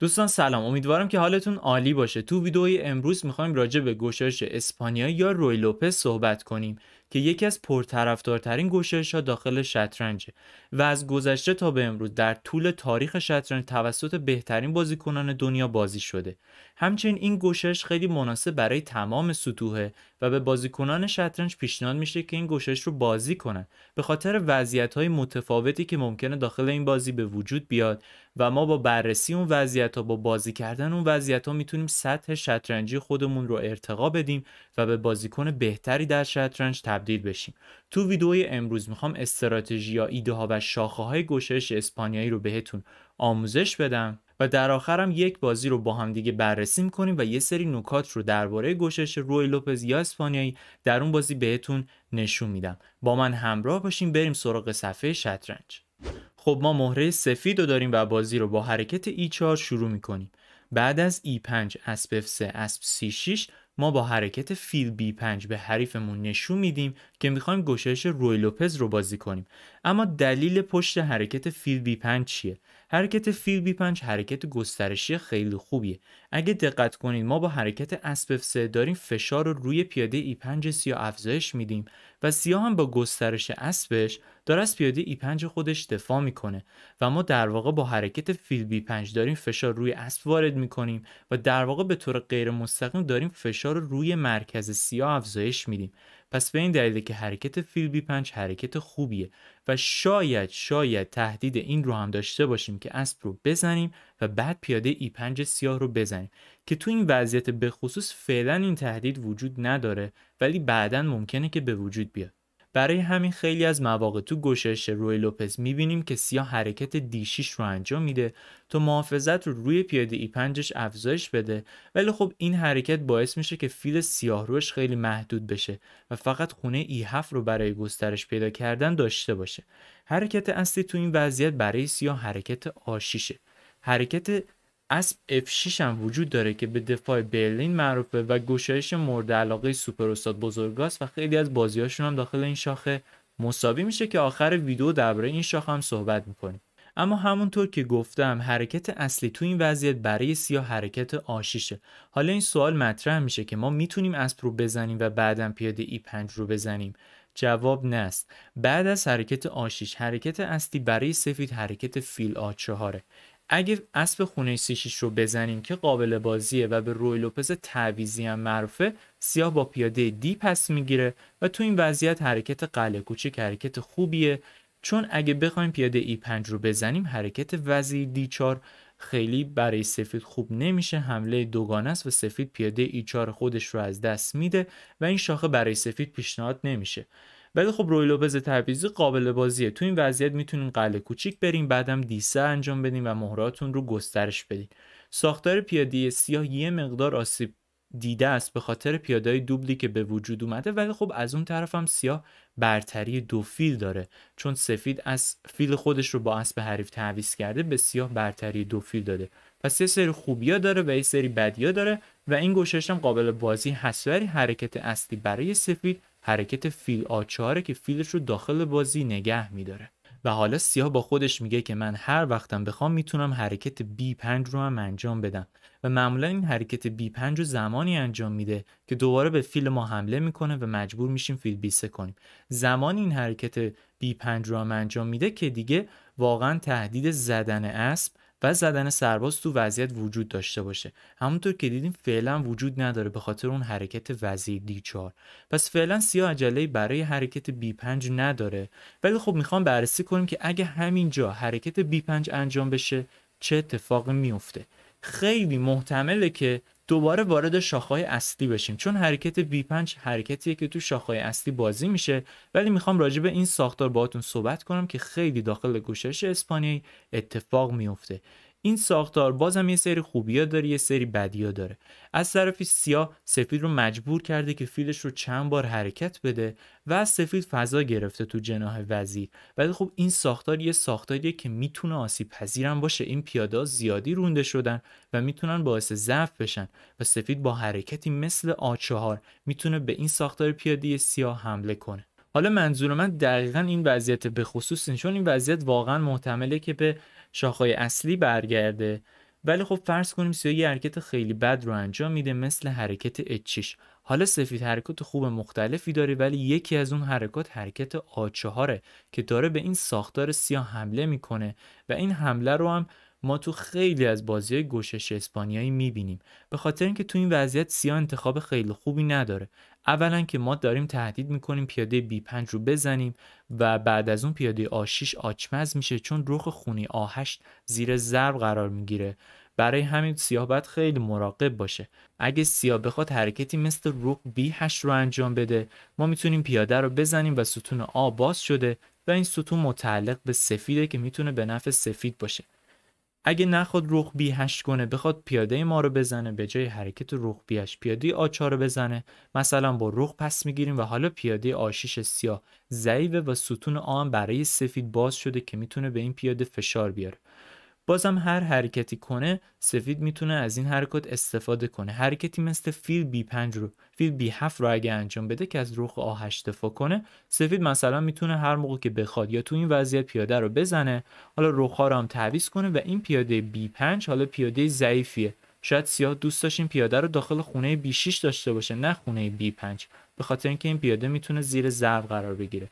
دوستان سلام امیدوارم که حالتون عالی باشه تو ویدئوی امروز میخوایم راجع به گشایش اسپانیا یا روی لوپز صحبت کنیم که یکی از پرطرفدارترین گوشش ها داخل شطرنج و از گذشته تا به امروز در طول تاریخ شطرنج توسط بهترین بازیکنان دنیا بازی شده همچنین این گوشش خیلی مناسب برای تمام سطوحه و به بازیکنان شطرنج پیشنهاد میشه که این گوشش رو بازی کنن به خاطر وضعیت های متفاوتی که ممکنه داخل این بازی به وجود بیاد و ما با بررسی اون وضعیت ها با بازی کردن اون وضعیت ها میتونیم سطح شطرنجی خودمون رو ارتقا بدیم و به بازیکن بهتری در شطرنج تبدیل تبدیل بشیم تو ویدئوی امروز میخوام استراتژی یا ایده ها و شاخه های گشش اسپانیایی رو بهتون آموزش بدم و در آخرم یک بازی رو با هم دیگه بررسی کنیم و یه سری نکات رو درباره گشش روی لوپز یا اسپانیایی در اون بازی بهتون نشون میدم با من همراه باشیم بریم سراغ صفحه شطرنج خب ما مهره سفید رو داریم و بازی رو با حرکت ای 4 شروع میکنیم بعد از ای 5 اسب 3 اسب 6 ما با حرکت فیل بی 5 به حریفمون نشون میدیم که میخوایم گشایش روی لوپز رو بازی کنیم اما دلیل پشت حرکت فیل بی پنج چیه حرکت فیل بی پنج حرکت گسترشی خیلی خوبیه اگه دقت کنید ما با حرکت اسب داریم فشار رو روی پیاده ای 5 سیاه افزایش میدیم و سیاه هم با گسترش اسبش داره از پیاده ای 5 خودش دفاع میکنه و ما در واقع با حرکت فیل بی پنج داریم فشار روی اسب وارد میکنیم و در واقع به طور غیر مستقیم داریم فشار روی مرکز سیاه افزایش میدیم پس به این دلیله که حرکت فیل بی 5 حرکت خوبیه و شاید شاید تهدید این رو هم داشته باشیم که اسب رو بزنیم و بعد پیاده ای 5 سیاه رو بزنیم که تو این وضعیت به خصوص فعلا این تهدید وجود نداره ولی بعدا ممکنه که به وجود بیاد برای همین خیلی از مواقع تو گشش روی لوپز میبینیم که سیاه حرکت دیشیش رو انجام میده تا محافظت رو روی پیاده ای پنجش افزایش بده ولی خب این حرکت باعث میشه که فیل سیاه روش خیلی محدود بشه و فقط خونه ای هفت رو برای گسترش پیدا کردن داشته باشه حرکت اصلی تو این وضعیت برای سیاه حرکت آشیشه حرکت اسب F6 هم وجود داره که به دفاع برلین معروفه و گشایش مورد علاقه سوپر استاد بزرگاست و خیلی از بازیاشون هم داخل این شاخه مساوی میشه که آخر ویدیو درباره این شاخه هم صحبت میکنیم اما همونطور که گفتم حرکت اصلی تو این وضعیت برای سیاه حرکت آشیشه حالا این سوال مطرح میشه که ما میتونیم اسب رو بزنیم و بعدا پیاده ای 5 رو بزنیم جواب نست بعد از حرکت آشیش حرکت اصلی برای سفید حرکت فیل آ چهاره اگه اسب خونه سیشیش رو بزنیم که قابل بازیه و به روی لوپز تعویزی هم معروفه سیاه با پیاده دی پس میگیره و تو این وضعیت حرکت قله کوچک حرکت خوبیه چون اگه بخوایم پیاده ای 5 رو بزنیم حرکت وزیر دی 4 خیلی برای سفید خوب نمیشه حمله دوگانه است و سفید پیاده ای 4 خودش رو از دست میده و این شاخه برای سفید پیشنهاد نمیشه ولی خب روی لوپز تعویزی قابل بازیه تو این وضعیت میتونین قله کوچیک بریم بعدم دیسه انجام بدین و مهراتون رو گسترش بدین ساختار پیاده سیاه یه مقدار آسیب دیده است به خاطر پیادهای دوبلی که به وجود اومده ولی خب از اون طرف هم سیاه برتری دو فیل داره چون سفید از فیل خودش رو با اسب حریف تعویض کرده به سیاه برتری دو فیل داده پس یه سری خوبیا داره و یه سری بدیا داره و این گوشش قابل بازی هست حرکت اصلی برای سفید حرکت فیل آچاره که فیلش رو داخل بازی نگه میداره و حالا سیاه با خودش میگه که من هر وقتم بخوام میتونم حرکت B5 رو هم انجام بدم و معمولا این حرکت B5 رو زمانی انجام میده که دوباره به فیل ما حمله میکنه و مجبور میشیم فیل بیسه کنیم زمانی این حرکت B5 رو هم انجام میده که دیگه واقعا تهدید زدن اسب و زدن سرباز تو وضعیت وجود داشته باشه همونطور که دیدیم فعلا وجود نداره به خاطر اون حرکت وزیر دی چار پس فعلا سیا عجله برای حرکت B5 نداره ولی خب میخوام بررسی کنیم که اگه همینجا حرکت B5 انجام بشه چه اتفاقی میفته خیلی محتمله که دوباره وارد شاخهای اصلی بشیم چون حرکت B5 حرکتیه که تو شاخهای اصلی بازی میشه ولی میخوام راجع به این ساختار باهاتون صحبت کنم که خیلی داخل گوشش اسپانیایی اتفاق میفته این ساختار بازم یه سری خوبیا داره یه سری بدیا داره از طرفی سیاه سفید رو مجبور کرده که فیلش رو چند بار حرکت بده و از سفید فضا گرفته تو جناح وزیر ولی خب این ساختار یه ساختاریه که میتونه آسیب پذیرم باشه این پیادا زیادی رونده شدن و میتونن باعث ضعف بشن و سفید با حرکتی مثل آچهار میتونه به این ساختار پیاده سیاه حمله کنه حالا منظور من دقیقا این وضعیت به خصوص این چون این وضعیت واقعا محتمله که به شاخهای اصلی برگرده ولی خب فرض کنیم سیاه یه حرکت خیلی بد رو انجام میده مثل حرکت اچیش حالا سفید حرکات خوب مختلفی داره ولی یکی از اون حرکات حرکت آچهاره که داره به این ساختار سیاه حمله میکنه و این حمله رو هم ما تو خیلی از بازی های گوشش اسپانیایی میبینیم به خاطر اینکه تو این وضعیت سیاه انتخاب خیلی خوبی نداره اولا که ما داریم تهدید میکنیم پیاده b 5 رو بزنیم و بعد از اون پیاده A6 آچمز میشه چون رخ خونی A8 زیر ضرب قرار میگیره برای همین سیاه باید خیلی مراقب باشه اگه سیاه بخواد حرکتی مثل رخ b 8 رو انجام بده ما میتونیم پیاده رو بزنیم و ستون A باز شده و این ستون متعلق به سفیده که میتونه به نفع سفید باشه اگه نخواد بی هشت کنه بخواد پیاده ما رو بزنه به جای حرکت هشت پیاده آچار رو بزنه مثلا با رخ پس میگیریم و حالا پیاده آشیش سیاه ضعیفه و ستون آن برای سفید باز شده که میتونه به این پیاده فشار بیاره بازم هر حرکتی کنه سفید میتونه از این حرکت استفاده کنه حرکتی مثل فیل بی 5 رو فیل بی 7 رو اگه انجام بده که از رخ 8 دفاع کنه سفید مثلا میتونه هر موقع که بخواد یا تو این وضعیت پیاده رو بزنه حالا رخ رو هم تعویض کنه و این پیاده بی 5 حالا پیاده ضعیفیه شاید سیاه دوست داشت این پیاده رو داخل خونه بی 6 داشته باشه نه خونه بی 5 به خاطر اینکه این پیاده میتونه زیر ضرب قرار بگیره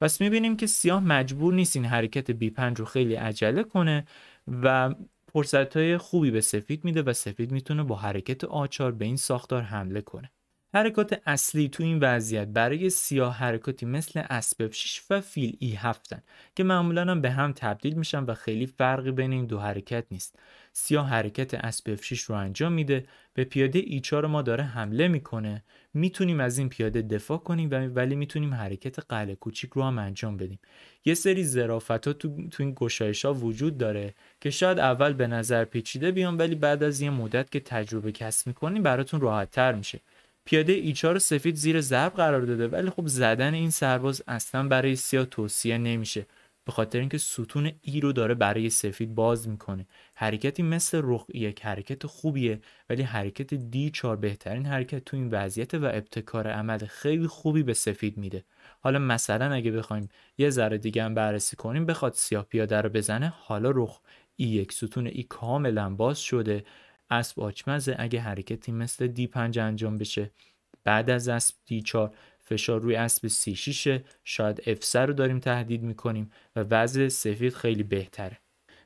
پس میبینیم که سیاه مجبور نیست این حرکت بی 5 رو خیلی عجله کنه و فرصت های خوبی به سفید میده و سفید میتونه با حرکت آچار به این ساختار حمله کنه حرکات اصلی تو این وضعیت برای سیاه حرکاتی مثل اسبب 6 و فیل ای 7 که معمولا هم به هم تبدیل میشن و خیلی فرقی بین این دو حرکت نیست. سیاه حرکت اسبب 6 رو انجام میده به پیاده ای 4 ما داره حمله میکنه میتونیم از این پیاده دفاع کنیم ولی میتونیم حرکت قله کوچیک رو هم انجام بدیم یه سری ظرافت ها تو, تو این گشایش ها وجود داره که شاید اول به نظر پیچیده بیان ولی بعد از یه مدت که تجربه کسب میکنیم براتون راحت تر میشه پیاده ایچار رو سفید زیر ضرب قرار داده ولی خب زدن این سرباز اصلا برای سیاه توصیه نمیشه به خاطر اینکه ستون ای رو داره برای سفید باز میکنه حرکتی مثل رخ یک حرکت خوبیه ولی حرکت دی 4 بهترین حرکت تو این وضعیت و ابتکار عمل خیلی خوبی به سفید میده حالا مثلا اگه بخوایم یه ذره دیگه هم بررسی کنیم بخواد سیاه پیاده رو بزنه حالا رخ ای e یک ستون ای e کاملا باز شده اسب آچمزه اگه حرکتی مثل دی 5 انجام بشه بعد از اسب دی 4 فشار روی اسب سی 6 شاید افسر رو داریم تهدید میکنیم و وضع سفید خیلی بهتره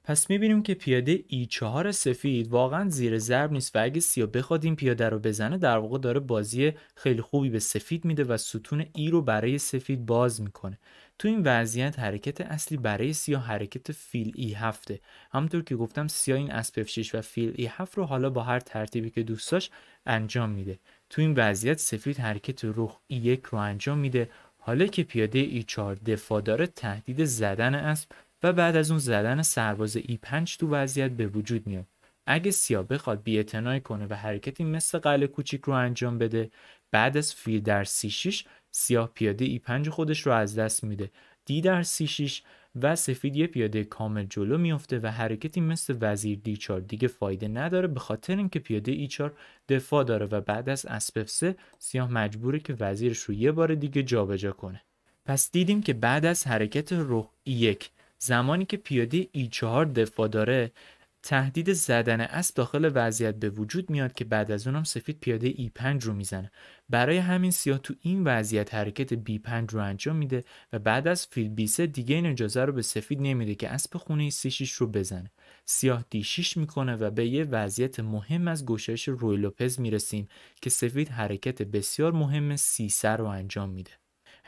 پس میبینیم که پیاده ای 4 سفید واقعا زیر ضرب نیست و اگه سیا بخواد این پیاده رو بزنه در واقع داره بازی خیلی خوبی به سفید میده و ستون ای رو برای سفید باز میکنه تو این وضعیت حرکت اصلی برای سیاه حرکت فیل ای هفته همونطور که گفتم سیا این اسب 6 و فیل ای هفت رو حالا با هر ترتیبی که دوست داشت انجام میده تو این وضعیت سفید حرکت رخ ای یک رو انجام میده حالا که پیاده ای 4 دفاع داره تهدید زدن اسب و بعد از اون زدن سرباز ای 5 تو وضعیت به وجود میاد اگه سیاه بخواد بیاعتنایی کنه و حرکتی مثل قلعه کوچیک رو انجام بده بعد از فیل در سی 6 سیاه پیاده ای 5 خودش رو از دست میده دی در سی 6 و سفید یه پیاده کامل جلو میفته و حرکتی مثل وزیر دی 4 دیگه فایده نداره به خاطر اینکه پیاده E4 دفاع داره و بعد از اسب 3 سیاه مجبوره که وزیرش رو یه بار دیگه جابجا کنه پس دیدیم که بعد از حرکت رخ E1 زمانی که پیاده ای 4 دفاع داره تهدید زدن اسب داخل وضعیت به وجود میاد که بعد از اونم سفید پیاده ای 5 رو میزنه برای همین سیاه تو این وضعیت حرکت بی 5 رو انجام میده و بعد از فیل بی سه دیگه این اجازه رو به سفید نمیده که اسب خونه سی 6 رو بزنه سیاه دی 6 میکنه و به یه وضعیت مهم از گوشش روی لوپز میرسیم که سفید حرکت بسیار مهم سی سر رو انجام میده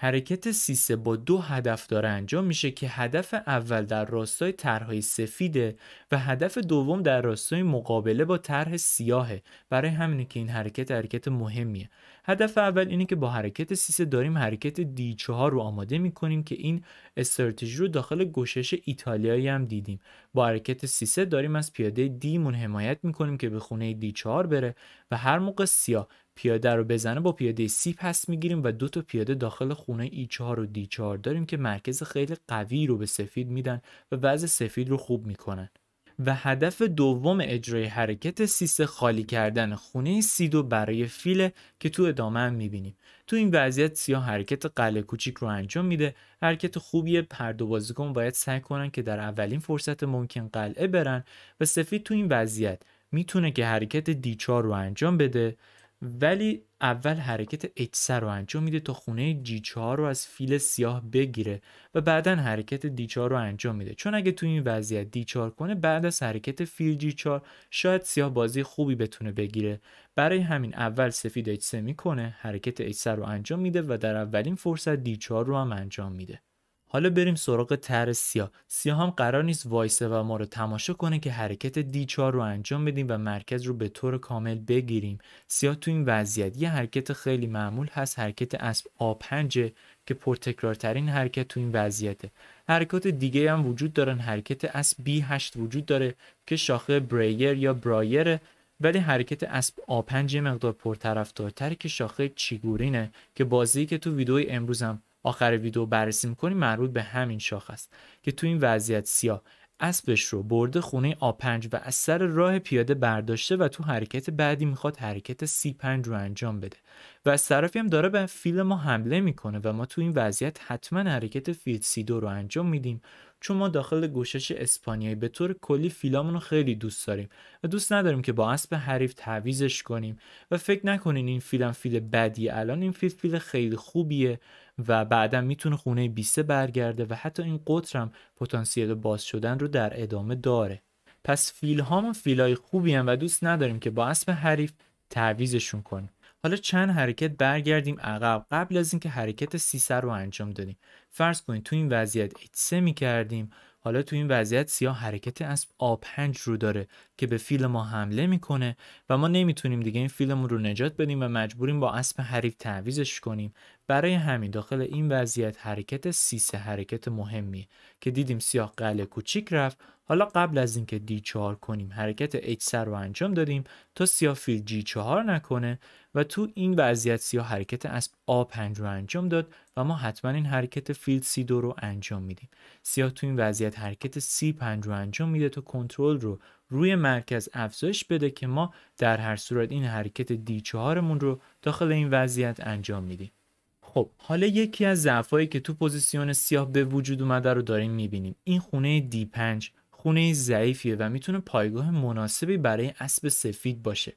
حرکت سیسه با دو هدف داره انجام میشه که هدف اول در راستای طرحهای سفیده و هدف دوم در راستای مقابله با طرح سیاهه برای همینه که این حرکت حرکت مهمیه هدف اول اینه که با حرکت سیسه داریم حرکت دی چهار رو آماده میکنیم که این استراتژی رو داخل گشش ایتالیایی هم دیدیم با حرکت سیسه داریم از پیاده دیمون حمایت میکنیم که به خونه دی چهار بره و هر موقع سیاه پیاده رو بزنه با پیاده سی پس میگیریم و دو تا پیاده داخل خونه ای 4 و دی 4 داریم که مرکز خیلی قوی رو به سفید میدن و وضع سفید رو خوب میکنن و هدف دوم اجرای حرکت سیسه خالی کردن خونه دو برای فیله که تو ادامه هم میبینیم تو این وضعیت سیاه حرکت قله کوچیک رو انجام میده حرکت خوبی هر دو بازیکن باید سعی کنن که در اولین فرصت ممکن قلعه برن و سفید تو این وضعیت میتونه که حرکت دیچار رو انجام بده ولی اول حرکت اچ رو انجام میده تا خونه جی 4 رو از فیل سیاه بگیره و بعدا حرکت دی 4 رو انجام میده چون اگه تو این وضعیت دی 4 کنه بعد از حرکت فیل جی 4 شاید سیاه بازی خوبی بتونه بگیره برای همین اول سفید اچ میکنه حرکت H3 رو انجام میده و در اولین فرصت دی 4 رو هم انجام میده حالا بریم سراغ تر سیاه سیا هم قرار نیست وایسه و ما رو تماشا کنه که حرکت دی 4 رو انجام بدیم و مرکز رو به طور کامل بگیریم سیاه تو این وضعیت یه حرکت خیلی معمول هست حرکت اسب آ که پرتکرارترین حرکت تو این وضعیته حرکات دیگه هم وجود دارن حرکت اسب B8 وجود داره که شاخه بریر یا برایره ولی حرکت اسب آ یه مقدار پرطرفدارتره که شاخه چیگورینه که بازی که تو ویدیو امروزم آخر ویدیو بررسی میکنیم مربوط به همین شاخ است که تو این وضعیت سیاه اسبش رو برده خونه A5 و از سر راه پیاده برداشته و تو حرکت بعدی میخواد حرکت C5 رو انجام بده و از طرفی هم داره به فیل ما حمله میکنه و ما تو این وضعیت حتما حرکت فیل C2 رو انجام میدیم چون ما داخل گوشش اسپانیایی به طور کلی فیلامون رو خیلی دوست داریم و دوست نداریم که با اسب حریف تعویزش کنیم و فکر نکنین این فیلم فیل بدی الان این فیل فیل خیلی خوبیه و بعدا میتونه خونه بیسه برگرده و حتی این قطرم پتانسیل باز شدن رو در ادامه داره پس فیل هامون فیلای خوبی هم و دوست نداریم که با اسب حریف تعویزشون کنیم حالا چند حرکت برگردیم عقب قبل از اینکه حرکت سیسر رو انجام دادیم فرض کنید تو این وضعیت H3 میکردیم حالا تو این وضعیت سیاه حرکت اسب A5 رو داره که به فیل ما حمله میکنه و ما نمیتونیم دیگه این فیلمون رو نجات بدیم و مجبوریم با اسب حریف تعویزش کنیم برای همین داخل این وضعیت حرکت سیسه حرکت مهمی که دیدیم سیاه قله کوچیک رفت حالا قبل از اینکه دی 4 کنیم حرکت سر رو انجام دادیم تا سیاه فیل جی 4 نکنه و تو این وضعیت سیاه حرکت اسب آ 5 رو انجام داد و ما حتما این حرکت فیل سی 2 رو انجام میدیم سیاه تو این وضعیت حرکت سی 5 رو انجام میده تا کنترل رو روی مرکز افزایش بده که ما در هر صورت این حرکت دی چهارمون رو داخل این وضعیت انجام میدیم خب حالا یکی از ضعفایی که تو پوزیسیون سیاه به وجود اومده رو داریم میبینیم این خونه دی 5 خونه ضعیفیه و میتونه پایگاه مناسبی برای اسب سفید باشه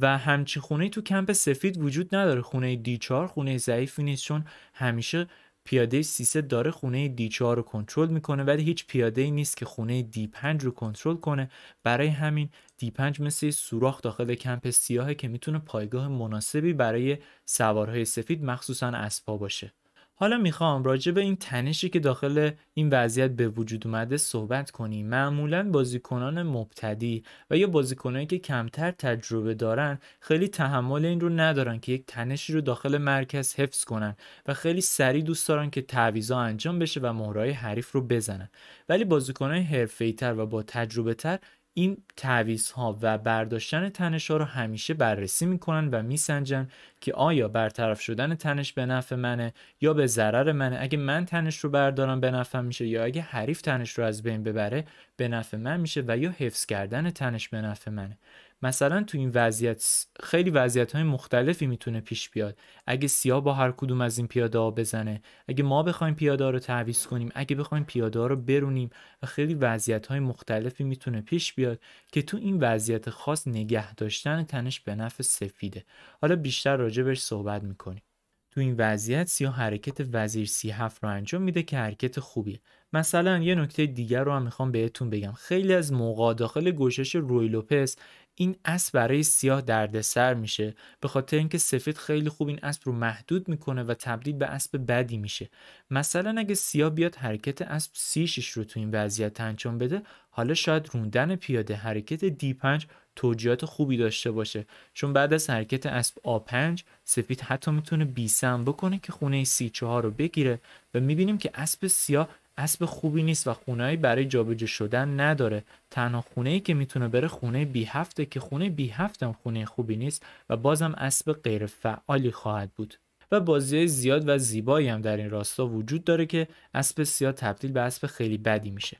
و همچی خونه تو کمپ سفید وجود نداره خونه دی 4 خونه ضعیفی نیست چون همیشه پیاده c داره خونه D4 رو کنترل میکنه ولی هیچ پیاده ای نیست که خونه D5 رو کنترل کنه برای همین D5 مثل سوراخ داخل کمپ سیاهه که میتونه پایگاه مناسبی برای سوارهای سفید مخصوصا اسبا باشه حالا میخوام راجع به این تنشی که داخل این وضعیت به وجود اومده صحبت کنیم معمولا بازیکنان مبتدی و یا بازیکنانی که کمتر تجربه دارن خیلی تحمل این رو ندارن که یک تنشی رو داخل مرکز حفظ کنن و خیلی سریع دوست دارن که تعویضا انجام بشه و مهرای حریف رو بزنن ولی بازیکنان تر و با تجربه تر این تعویز ها و برداشتن تنش ها رو همیشه بررسی میکنن و میسنجن که آیا برطرف شدن تنش به نفع منه یا به ضرر منه اگه من تنش رو بردارم به نفعم میشه یا اگه حریف تنش رو از بین ببره به نفع من میشه و یا حفظ کردن تنش به نفع منه مثلا تو این وضعیت خیلی وضعیت های مختلفی میتونه پیش بیاد اگه سیاه با هر کدوم از این پیاده ها بزنه اگه ما بخوایم پیاده رو تعویض کنیم اگه بخوایم پیاده رو برونیم خیلی وضعیت های مختلفی میتونه پیش بیاد که تو این وضعیت خاص نگه داشتن تنش به نفع سفیده حالا بیشتر راجبش صحبت میکنیم تو این وضعیت سیاه حرکت وزیر سی هفت رو انجام میده که حرکت خوبیه مثلا یه نکته دیگر رو هم میخوام بهتون بگم خیلی از موقع داخل گوشش روی لوپس این اسب برای سیاه دردسر میشه به خاطر اینکه سفید خیلی خوب این اسب رو محدود میکنه و تبدیل به اسب بدی میشه مثلا اگه سیاه بیاد حرکت اسب سیشش رو تو این وضعیت انجام بده حالا شاید روندن پیاده حرکت دی 5 توجیهات خوبی داشته باشه چون بعد از حرکت اسب آ 5 سفید حتی میتونه بیسم بکنه که خونه C4 رو بگیره و میبینیم که اسب سیاه اسب خوبی نیست و خونهایی برای جابجا شدن نداره تنها خونه ای که میتونه بره خونه بی هفته که خونه بی هفته هم خونه خوبی نیست و بازم اسب غیر فعالی خواهد بود و بازی زیاد و زیبایی هم در این راستا وجود داره که اسب سیاه تبدیل به اسب خیلی بدی میشه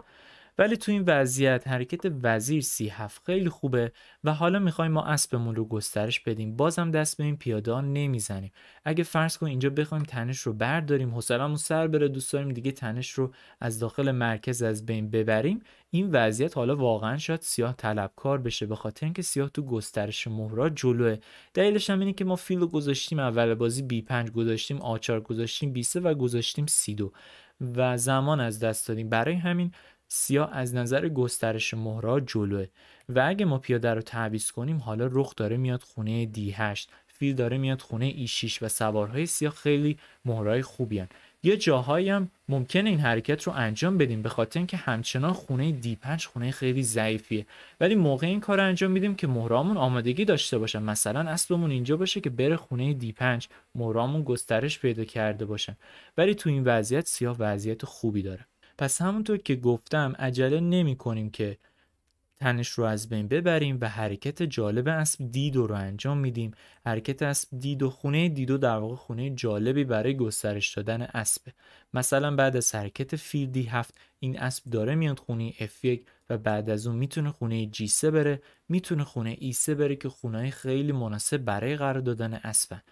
ولی تو این وضعیت حرکت وزیر سی خیلی خوبه و حالا میخوایم ما اسبمون رو گسترش بدیم بازم دست به این پیاده نمیزنیم اگه فرض کن اینجا بخوایم تنش رو برداریم حوصلمون سر بره دوست داریم دیگه تنش رو از داخل مرکز از بین ببریم این وضعیت حالا واقعا شاید سیاه طلبکار بشه به خاطر اینکه سیاه تو گسترش مهرا جلوه دلیلش هم اینه که ما فیل گذاشتیم اول بازی بی 5 گذاشتیم آچار گذاشتیم بی و گذاشتیم سی دو و زمان از دست دادیم برای همین سیاه از نظر گسترش مهرا جلوه و اگه ما پیاده رو تعویض کنیم حالا رخ داره میاد خونه دی 8 فیل داره میاد خونه ای 6 و سوارهای سیاه خیلی مهرای خوبی هن. یه جاهایی هم ممکنه این حرکت رو انجام بدیم به خاطر اینکه همچنان خونه دی 5 خونه خیلی ضعیفیه ولی موقع این کار انجام میدیم که مهرامون آمادگی داشته باشن مثلا اسبمون اینجا باشه که بره خونه دی 5 مهرامون گسترش پیدا کرده باشن ولی تو این وضعیت سیاه وضعیت خوبی داره پس همونطور که گفتم عجله نمی کنیم که تنش رو از بین ببریم و حرکت جالب اسب دیدو رو انجام میدیم حرکت اسب دیدو خونه دیدو در واقع خونه جالبی برای گسترش دادن اسب مثلا بعد از حرکت فیل دی هفت این اسب داره میاد خونه F1 و بعد از اون میتونه خونه g بره میتونه خونه ای e بره که خونه خیلی مناسب برای قرار دادن اسبن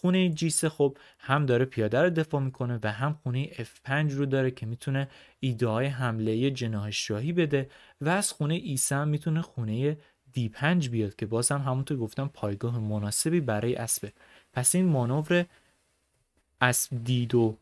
خونه G3 خب هم داره پیاده رو دفاع میکنه و هم خونه F5 رو داره که میتونه ایده های حمله جناح شاهی بده و از خونه e هم میتونه خونه D5 بیاد که باز هم همونطور گفتم پایگاه مناسبی برای اسبه پس این مانور اسب D2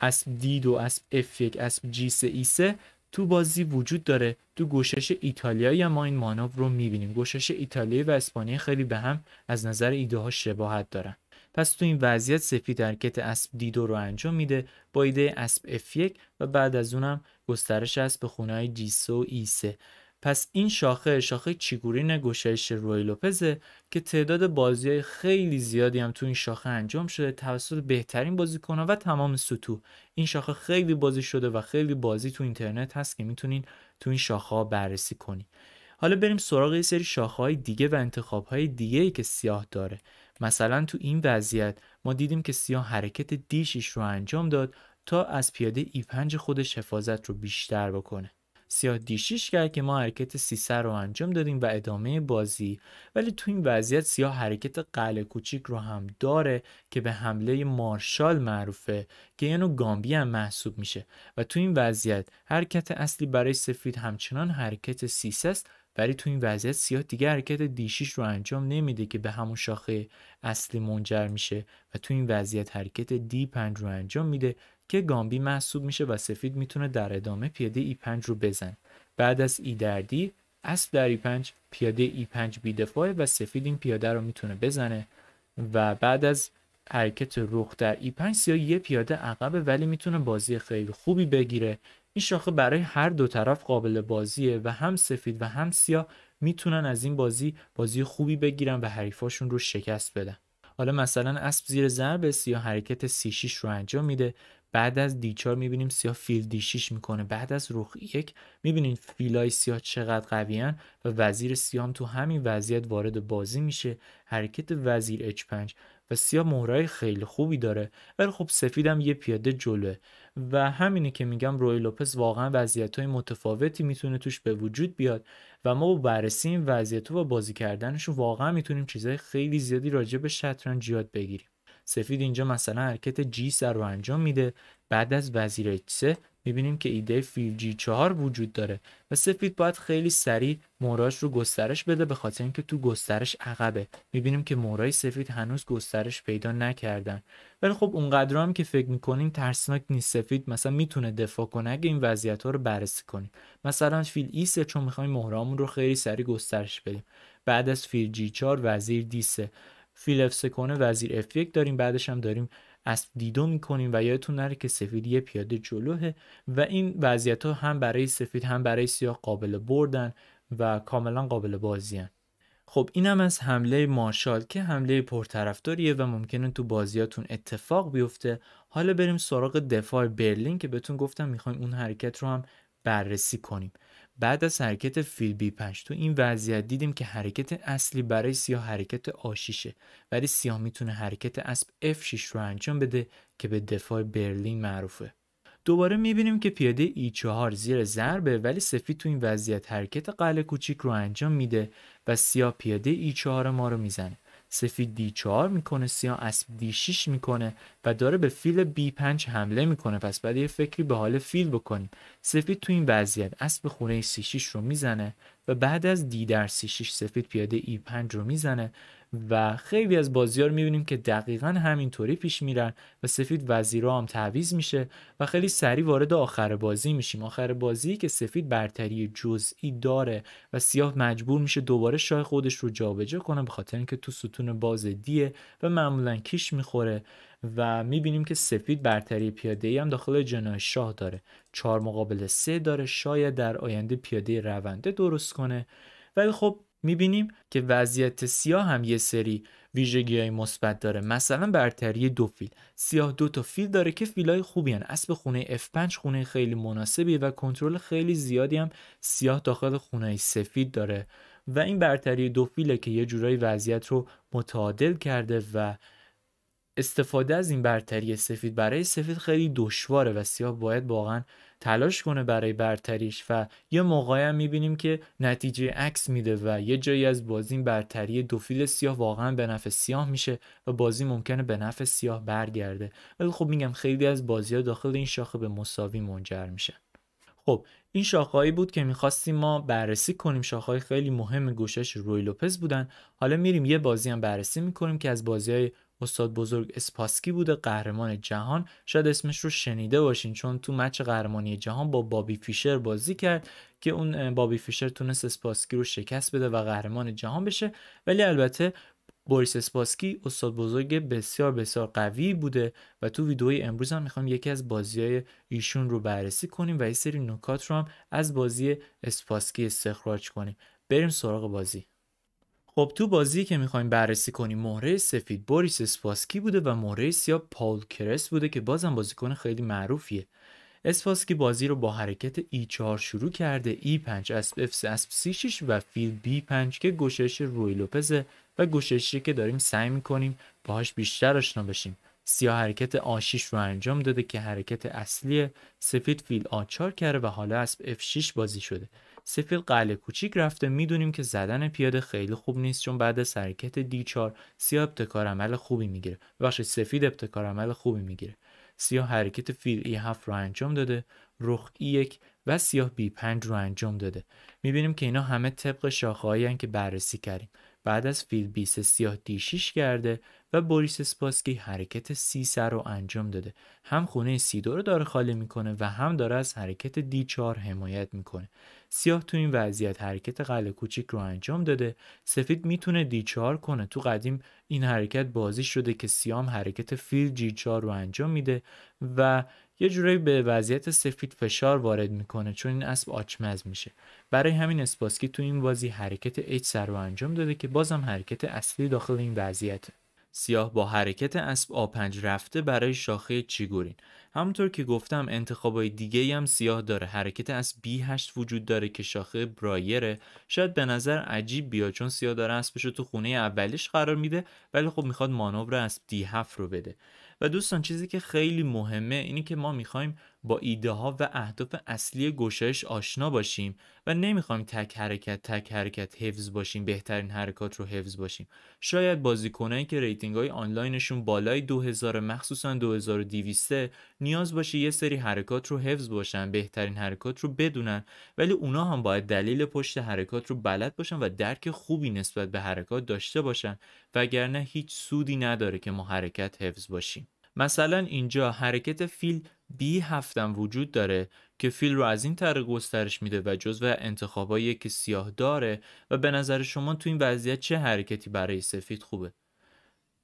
اسب D2 اسب F1 اسب G3 e تو بازی وجود داره تو گوشش ایتالیایی یا ما این مانور رو میبینیم گوشش ایتالیایی و اسپانیایی خیلی به هم از نظر ایده ها شباهت دارن پس تو این وضعیت سفید حرکت اسب d رو انجام میده با ایده اسب F1 و بعد از اونم گسترش اسب به خونه های G3 و e پس این شاخه شاخه چیگورین گشایش روی لوپزه که تعداد بازی های خیلی زیادی هم تو این شاخه انجام شده توسط بهترین بازیکنها و تمام سطوح این شاخه خیلی بازی شده و خیلی بازی تو اینترنت هست که میتونین تو این شاخه ها بررسی کنی. حالا بریم سراغ یه سری شاخه های دیگه و انتخاب های دیگه ای که سیاه داره مثلا تو این وضعیت ما دیدیم که سیاه حرکت دیشیش رو انجام داد تا از پیاده ای پنج خودش حفاظت رو بیشتر بکنه. سیاه دیشیش کرد که ما حرکت سیسر رو انجام دادیم و ادامه بازی ولی تو این وضعیت سیاه حرکت قله کوچیک رو هم داره که به حمله مارشال معروفه که یعنی گامبی هم محسوب میشه و تو این وضعیت حرکت اصلی برای سفید همچنان حرکت سیسه است ولی تو این وضعیت سیاه دیگه حرکت D6 رو انجام نمیده که به همون شاخه اصلی منجر میشه و تو این وضعیت حرکت دی 5 رو انجام میده که گامبی محسوب میشه و سفید میتونه در ادامه پیاده ای 5 رو بزن بعد از ای در دی اسب در ای 5 پیاده ای 5 بیدفاعه و سفید این پیاده رو میتونه بزنه و بعد از حرکت رخ در ای 5 سیاه یه پیاده عقبه ولی میتونه بازی خیلی خوبی بگیره این شاخه برای هر دو طرف قابل بازیه و هم سفید و هم سیاه میتونن از این بازی بازی خوبی بگیرن و حریفاشون رو شکست بدن حالا مثلا اسب زیر ضرب سیاه حرکت C6 رو انجام میده بعد از دیچار 4 میبینیم سیاه فیل دی 6 میکنه بعد از رخ یک میبینیم فیلای سیاه چقدر قویان و وزیر سیام تو همین وضعیت وارد بازی میشه حرکت وزیر H5 و سیاه مهرای خیلی خوبی داره ولی خب سفیدم یه پیاده جلوه و همینه که میگم روی لوپز واقعا وضعیت های متفاوتی میتونه توش به وجود بیاد و ما با بررسی این وضعیت و بازی کردنش واقعا میتونیم چیزهای خیلی زیادی راجع به شطرنج یاد بگیریم سفید اینجا مثلا حرکت جی سر رو انجام میده بعد از وزیر میبینیم که ایده فیل جی 4 وجود داره و سفید باید خیلی سریع موراش رو گسترش بده به خاطر اینکه تو گسترش عقبه میبینیم که مورای سفید هنوز گسترش پیدا نکردن ولی خب اونقدر هم که فکر میکنیم ترسناک نیست سفید مثلا میتونه دفاع کنه اگه این وضعیت ها رو بررسی کنیم مثلا فیل ایسه چون میخوایم مهرامون رو خیلی سریع گسترش بدیم بعد از فیل جی 4 وزیر دیسه فیل اف کنه وزیر اف داریم بعدش هم داریم از دیدو میکنیم و یادتون نره که سفید یه پیاده جلوه و این وضعیت ها هم برای سفید هم برای سیاه قابل بردن و کاملا قابل بازی هن. خب این هم از حمله مارشال که حمله پرطرفداریه و ممکنه تو بازیاتون اتفاق بیفته حالا بریم سراغ دفاع برلین که بهتون گفتم میخوایم اون حرکت رو هم بررسی کنیم بعد از حرکت فیل بی تو این وضعیت دیدیم که حرکت اصلی برای سیاه حرکت آشیشه ولی سیاه میتونه حرکت اسب F6 رو انجام بده که به دفاع برلین معروفه دوباره میبینیم که پیاده ای 4 زیر ضربه ولی سفید تو این وضعیت حرکت قله کوچیک رو انجام میده و سیاه پیاده ای 4 ما رو میزنه سفید D4 میکنه سیاه اسب دی 6 میکنه و داره به فیل B5 حمله میکنه پس بعد یه فکری به حال فیل بکنیم سفید تو این وضعیت اسب خونه C6 رو میزنه و بعد از دی در سی شیش سفید پیاده ای 5 رو میزنه و خیلی از بازی ها رو میبینیم که دقیقا همینطوری پیش میرن و سفید وزیرا هم تعویز میشه و خیلی سریع وارد آخر بازی میشیم آخر بازی که سفید برتری جزئی داره و سیاه مجبور میشه دوباره شاه خودش رو جابجا کنه به خاطر اینکه تو ستون باز دیه و معمولا کیش میخوره و میبینیم که سفید برتری پیاده ای هم داخل جناه شاه داره چهار مقابل سه داره شاید در آینده پیاده رونده درست کنه ولی خب میبینیم که وضعیت سیاه هم یه سری ویژگی های مثبت داره مثلا برتری دو فیل سیاه دو تا فیل داره که فیلای خوبی هن. اسب خونه F5 خونه خیلی مناسبی و کنترل خیلی زیادی هم سیاه داخل خونه سفید داره و این برتری دو فیله که یه جورایی وضعیت رو متعادل کرده و استفاده از این برتری سفید برای سفید خیلی دشواره و سیاه باید واقعا تلاش کنه برای برتریش و یه موقعی هم میبینیم که نتیجه عکس میده و یه جایی از بازی این برتری فیل سیاه واقعا به نفع سیاه میشه و بازی ممکنه به نفع سیاه برگرده ولی خب میگم خیلی از بازی ها داخل این شاخه به مساوی منجر میشن خب این شاخهایی بود که میخواستیم ما بررسی کنیم شاخهای خیلی مهم گوشش روی لوپز بودن حالا میریم یه بازی هم بررسی میکنیم که از بازی های استاد بزرگ اسپاسکی بوده قهرمان جهان شاید اسمش رو شنیده باشین چون تو مچ قهرمانی جهان با بابی فیشر بازی کرد که اون بابی فیشر تونست اسپاسکی رو شکست بده و قهرمان جهان بشه ولی البته بوریس اسپاسکی استاد بزرگ بسیار بسیار قوی بوده و تو ویدیوی امروز هم میخوام یکی از بازی های ایشون رو بررسی کنیم و یه سری نکات رو هم از بازی اسپاسکی استخراج کنیم بریم سراغ بازی خب تو بازی که میخوایم بررسی کنیم مهره سفید بوریس اسپاسکی بوده و مهره سیاه پاول کرس بوده که بازم بازیکن خیلی معروفیه اسپاسکی بازی رو با حرکت ای 4 شروع کرده E5 اسب f 6 و فیل B5 که گوشش روی لوپز و گششی که داریم سعی میکنیم باهاش بیشتر آشنا بشیم سیاه حرکت آ 6 رو انجام داده که حرکت اصلی سفید فیل آ 4 کرده و حالا اسب F6 بازی شده سفیل قله کوچیک رفته میدونیم که زدن پیاده خیلی خوب نیست چون بعد از حرکت D4 سیاه ابتکار عمل خوبی میگیره ببخشید سفید ابتکار عمل خوبی میگیره سیاه حرکت فیل ای 7 رو انجام داده رخ ای 1 و سیاه بی 5 رو انجام داده میبینیم که اینا همه طبق شاخه‌ای که بررسی کردیم بعد از فیل بیس سیاه 6 کرده و بوریس اسپاسکی حرکت سی سر رو انجام داده هم خونه سی دو رو داره خالی میکنه و هم داره از حرکت دی 4 حمایت میکنه سیاه تو این وضعیت حرکت قله کوچیک رو انجام داده سفید میتونه D4 کنه تو قدیم این حرکت بازی شده که سیام حرکت فیل G4 رو انجام میده و یه جورایی به وضعیت سفید فشار وارد میکنه چون این اسب آچمز میشه برای همین اسپاسکی تو این بازی حرکت H سر رو انجام داده که بازم حرکت اصلی داخل این وضعیته سیاه با حرکت اسب آپنج رفته برای شاخه چیگورین همونطور که گفتم انتخابای دیگه هم سیاه داره حرکت اسب B8 وجود داره که شاخه برایره شاید به نظر عجیب بیا چون سیاه داره اسبش تو خونه اولیش قرار میده ولی خب میخواد مانور اسب D7 رو بده و دوستان چیزی که خیلی مهمه اینی که ما میخوایم با ایده ها و اهداف اصلی گشایش آشنا باشیم و نمیخوایم تک حرکت تک حرکت حفظ باشیم بهترین حرکات رو حفظ باشیم شاید بازیکنایی که ریتینگ های آنلاینشون بالای 2000 مخصوصا 2200 نیاز باشه یه سری حرکات رو حفظ باشن بهترین حرکات رو بدونن ولی اونا هم باید دلیل پشت حرکات رو بلد باشن و درک خوبی نسبت به حرکات داشته باشن وگرنه هیچ سودی نداره که ما حرکت حفظ باشیم مثلا اینجا حرکت فیل بی هفتم وجود داره که فیل رو از این طریق گسترش میده و و انتخابایی که سیاه داره و به نظر شما تو این وضعیت چه حرکتی برای سفید خوبه؟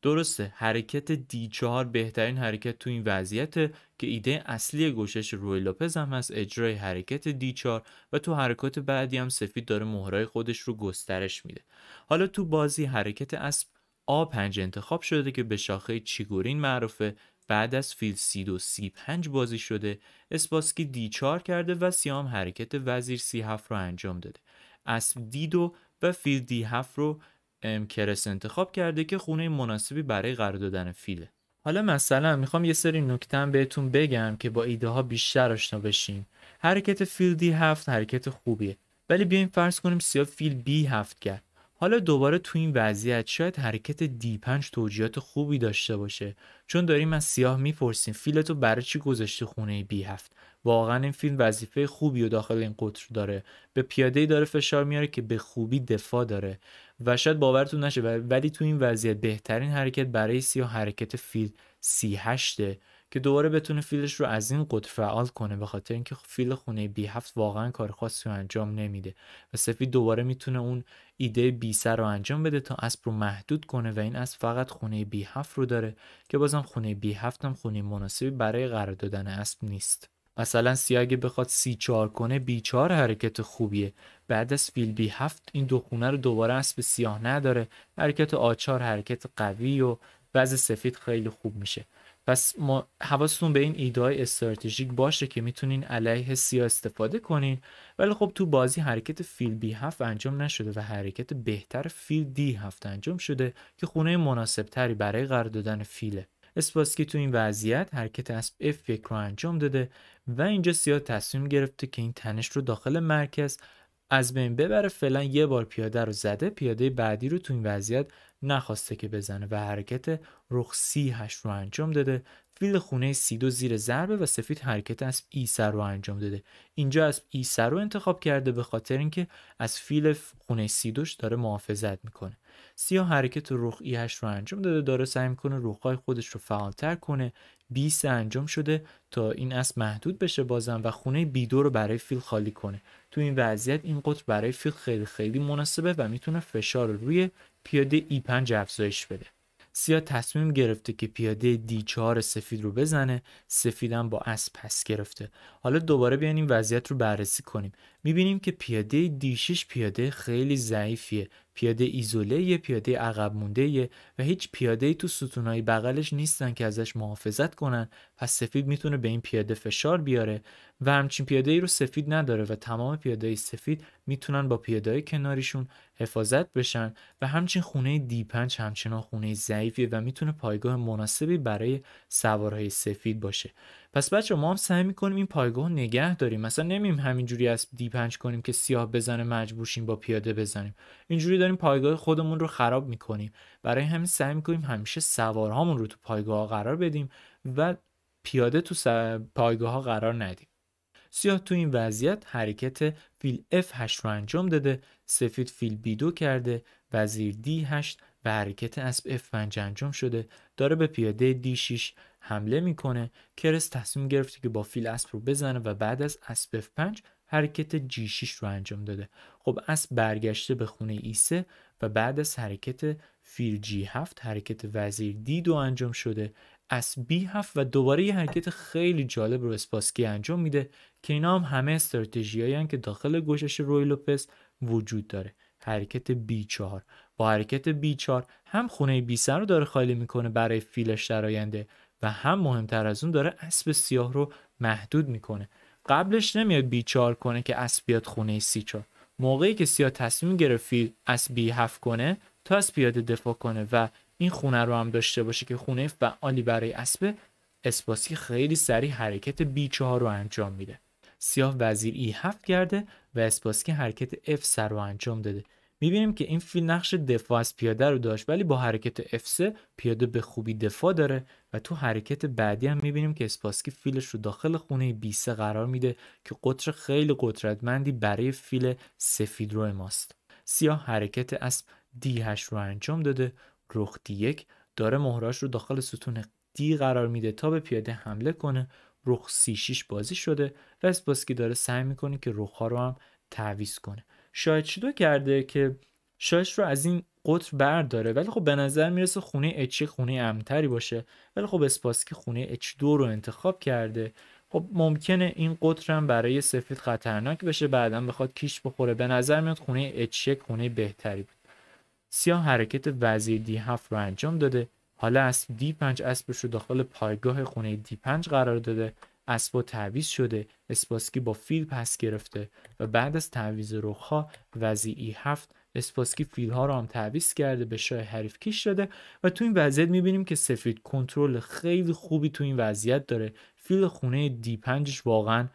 درسته حرکت دی 4 بهترین حرکت تو این وضعیت که ایده اصلی گوشش روی لپز هم هست اجرای حرکت دی 4 و تو حرکات بعدی هم سفید داره مهرای خودش رو گسترش میده حالا تو بازی حرکت اسب آ 5 انتخاب شده که به شاخه چیگورین معروفه بعد از فیل C 2 c 5 بازی شده اسپاسکی دی 4 کرده و سیام حرکت وزیر c 7 رو انجام داده اسب d 2 و فیل d 7 رو ام کرس انتخاب کرده که خونه مناسبی برای قرار دادن فیله حالا مثلا میخوام یه سری نکتم بهتون بگم که با ایده ها بیشتر آشنا بشیم حرکت فیل d 7 حرکت خوبیه ولی بیایم فرض کنیم سیاه فیل B 7 کرد حالا دوباره تو این وضعیت شاید حرکت دی 5 توجیهات خوبی داشته باشه چون داریم از سیاه میپرسیم فیلتو برای چی گذاشته خونه بی هفت واقعا این فیلم وظیفه خوبی و داخل این قطر داره به پیاده داره فشار میاره که به خوبی دفاع داره و شاید باورتون نشه ولی تو این وضعیت بهترین حرکت برای سیاه حرکت فیل سی هشته که دوباره بتونه فیلش رو از این قطر فعال کنه به خاطر اینکه خب فیل خونه بی هفت واقعا کار خاصی رو انجام نمیده و سفید دوباره میتونه اون ایده بی سر رو انجام بده تا اسب رو محدود کنه و این اسب فقط خونه بی هفت رو داره که بازم خونه بی هفت هم خونه مناسبی برای قرار دادن اسب نیست مثلا سی اگه بخواد سی چار کنه بی چار حرکت خوبیه بعد از فیل بی هفت این دو خونه رو دوباره اسب سیاه نداره حرکت آچار حرکت قوی و وضع سفید خیلی خوب میشه پس ما حواستون به این ایدای استراتژیک باشه که میتونین علیه سیا استفاده کنین ولی خب تو بازی حرکت فیل بی هفت انجام نشده و حرکت بهتر فیل دی هفت انجام شده که خونه مناسب تری برای قرار دادن فیله اسپاسکی تو این وضعیت حرکت از اف یک رو انجام داده و اینجا سیا تصمیم گرفته که این تنش رو داخل مرکز از بین ببره فعلا یه بار پیاده رو زده پیاده بعدی رو تو این وضعیت نخواسته که بزنه و حرکت رخ سی هش رو انجام داده فیل خونه سی دو زیر ضربه و سفید حرکت اسب ای سر رو انجام داده اینجا اسب ای سر رو انتخاب کرده به خاطر اینکه از فیل خونه سی دوش داره محافظت میکنه سیاه حرکت رخ ای هش رو انجام داده داره سعی میکنه رخهای خودش رو فعالتر کنه بی سه انجام شده تا این اسب محدود بشه بازم و خونه بی دو رو برای فیل خالی کنه تو این وضعیت این قطر برای فیل خیلی خیلی مناسبه و میتونه فشار روی پیاده ای 5 افزایش بده سیا تصمیم گرفته که پیاده دی 4 سفید رو بزنه سفیدم با اسب پس گرفته حالا دوباره بیانیم وضعیت رو بررسی کنیم میبینیم که پیاده دیشش پیاده خیلی ضعیفیه پیاده ایزوله پیاده عقب مونده و هیچ پیاده تو ستونای بغلش نیستن که ازش محافظت کنن پس سفید میتونه به این پیاده فشار بیاره و همچین پیاده ای رو سفید نداره و تمام پیاده سفید میتونن با پیاده کناریشون حفاظت بشن و همچین خونه دی پنج همچنان خونه ضعیفیه و میتونه پایگاه مناسبی برای سوارهای سفید باشه پس بچه ما هم سعی میکنیم این پایگاه نگه داریم مثلا نمیم همینجوری از دی پنج کنیم که سیاه بزنه شیم با پیاده بزنیم اینجوری داریم پایگاه خودمون رو خراب میکنیم برای همین سعی میکنیم همیشه سوارهامون رو تو پایگاه قرار بدیم و پیاده تو پایگاه ها قرار ندیم سیاه تو این وضعیت حرکت فیل F8 رو انجام داده سفید فیل B2 کرده وزیر D8 و حرکت اسب F5 انجام شده داره به پیاده D6 حمله میکنه کرس تصمیم گرفته که با فیل اسب رو بزنه و بعد از اسب 5 حرکت جی 6 رو انجام داده خب اسب برگشته به خونه ایسه و بعد از حرکت فیل جی 7 حرکت وزیر دی دو انجام شده اس بی 7 و دوباره یه حرکت خیلی جالب رو اسپاسکی انجام میده که اینا هم همه استراتژیایی که داخل گوشش روی لوپس وجود داره حرکت بی 4 با حرکت بی 4 هم خونه بی سر رو داره خالی میکنه برای فیلش در آینده و هم مهمتر از اون داره اسب سیاه رو محدود میکنه قبلش نمیاد بیچار کنه که اسب بیاد خونه سی چار. موقعی که سیاه تصمیم گرفت اسب بی هفت کنه تا از پیاده دفاع کنه و این خونه رو هم داشته باشه که خونه فعالی برای اسب اسپاسی خیلی سریع حرکت بی رو انجام میده سیاه وزیر ای هفت کرده و اسپاسکی حرکت F سر رو انجام داده میبینیم که این فیل نقش دفاع از پیاده رو داشت ولی با حرکت F3 پیاده به خوبی دفاع داره و تو حرکت بعدی هم میبینیم که اسپاسکی فیلش رو داخل خونه B3 قرار میده که قطر خیلی قدرتمندی برای فیل سفید رو ماست سیاه حرکت اسب D8 رو انجام داده رخ D1 داره مهراش رو داخل ستون D قرار میده تا به پیاده حمله کنه رخ C6 بازی شده و اسپاسکی داره سعی میکنه که ها رو هم تعویز کنه شاید چیدو کرده که شاش رو از این قطر برداره ولی خب به نظر میرسه خونه اچی خونه امتری باشه ولی خب اسپاسکی خونه اچ 2 رو انتخاب کرده خب ممکنه این قطر هم برای سفید خطرناک بشه بعدا بخواد کیش بخوره به نظر میاد خونه اچ خونه بهتری بود سیاه حرکت وزیر دی 7 رو انجام داده حالا اسب دی 5 اسبش رو داخل پایگاه خونه دی 5 قرار داده اسبا تعویز شده اسپاسکی با فیل پس گرفته و بعد از تعویز رخها ای هفت اسپاسکی ها رو هم تعویز کرده به شاه حریف کیش داده و تو این وضعیت میبینیم که سفید کنترل خیلی خوبی تو این وضعیت داره فیل خونه دی پنجش واقعا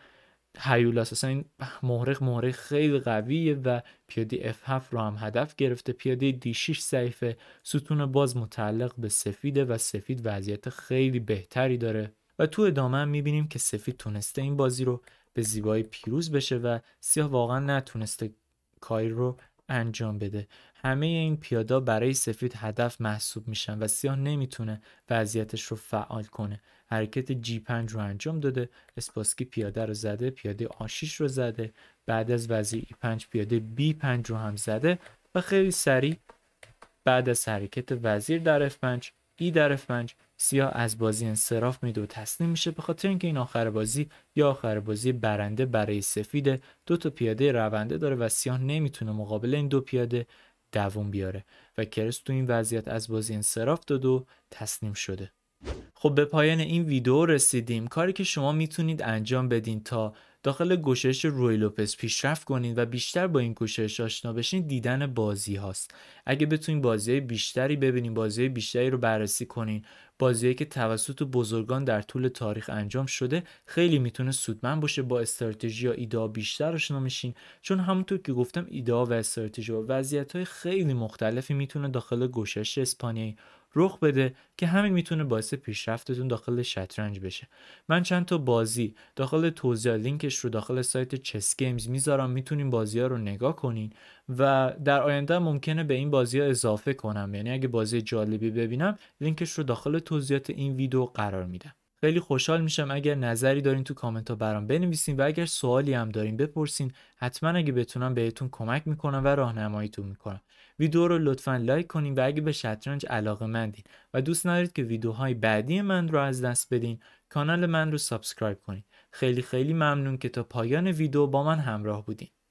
هیولا اساسا این مهرخ مهرخ خیلی قویه و پیاده اف 7 رو هم هدف گرفته پیاده دی 6 ضعیفه ستون باز متعلق به سفیده و سفید وضعیت خیلی بهتری داره و تو ادامه هم میبینیم که سفید تونسته این بازی رو به زیبایی پیروز بشه و سیاه واقعا نتونسته کاری رو انجام بده همه این پیادا برای سفید هدف محسوب میشن و سیاه نمیتونه وضعیتش رو فعال کنه حرکت جی 5 رو انجام داده اسپاسکی پیاده رو زده پیاده آشیش رو زده بعد از وزیر ای 5 پیاده بی 5 رو هم زده و خیلی سریع بعد از حرکت وزیر در اف 5 ای در F5 سیا از بازی انصراف میده و تسلیم میشه به خاطر اینکه این آخر بازی یا آخر بازی برنده برای سفید دو تا پیاده رونده داره و سیاه نمیتونه مقابل این دو پیاده دووم بیاره و کرس تو این وضعیت از بازی انصراف داد و تسلیم شده خب به پایان این ویدیو رسیدیم کاری که شما میتونید انجام بدین تا داخل گوشش روی لوپس پیشرفت کنید و بیشتر با این گوشش آشنا بشین دیدن بازی هاست اگه بتونین بازی بیشتری ببینین بازی بیشتری رو بررسی کنین هایی که توسط بزرگان در طول تاریخ انجام شده خیلی میتونه سودمند باشه با استراتژی یا ایده بیشتر آشنا میشین چون همونطور که گفتم ایده و استراتژی و وضعیت های خیلی مختلفی میتونه داخل گوشش اسپانیایی رخ بده که همین میتونه باعث پیشرفتتون داخل شطرنج بشه من چند تا بازی داخل توضیح لینکش رو داخل سایت چس گیمز میذارم میتونین بازی ها رو نگاه کنین و در آینده ممکنه به این بازی ها اضافه کنم یعنی اگه بازی جالبی ببینم لینکش رو داخل توضیحات این ویدیو قرار میدم خیلی خوشحال میشم اگر نظری دارین تو کامنت ها برام بنویسین و اگر سوالی هم دارین بپرسین حتما اگه بتونم بهتون کمک میکنم و راهنماییتون میکنم ویدیو رو لطفا لایک کنید و اگه به شطرنج علاقه مندین و دوست ندارید که ویدیوهای بعدی من رو از دست بدین کانال من رو سابسکرایب کنید خیلی خیلی ممنون که تا پایان ویدیو با من همراه بودین